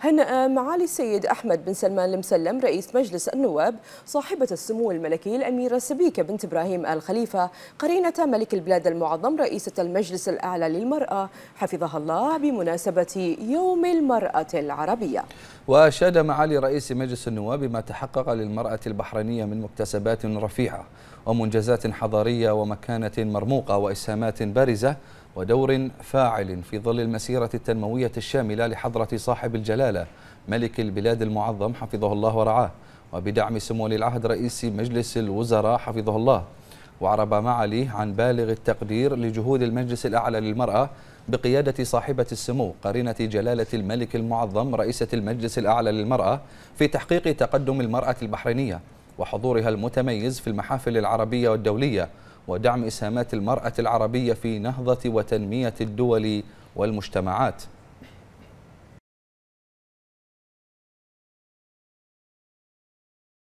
هنأ معالي السيد أحمد بن سلمان المسلم رئيس مجلس النواب صاحبة السمو الملكي الأميرة سبيكة بنت إبراهيم آل خليفة قرينة ملك البلاد المعظم رئيسة المجلس الأعلى للمرأة حفظها الله بمناسبة يوم المرأة العربية وأشاد معالي رئيس مجلس النواب بما تحقق للمرأة البحرينية من مكتسبات رفيعة ومنجزات حضارية ومكانة مرموقة وإسهامات بارزة ودور فاعل في ظل المسيرة التنموية الشاملة لحضرة صاحب الجلالة ملك البلاد المعظم حفظه الله ورعاه وبدعم سمو ولي العهد رئيس مجلس الوزراء حفظه الله وعرب معاليه عن بالغ التقدير لجهود المجلس الأعلى للمرأة بقيادة صاحبة السمو قرينة جلالة الملك المعظم رئيسة المجلس الأعلى للمرأة في تحقيق تقدم المرأة البحرينية وحضورها المتميز في المحافل العربية والدولية ودعم إسهامات المرأة العربية في نهضة وتنمية الدول والمجتمعات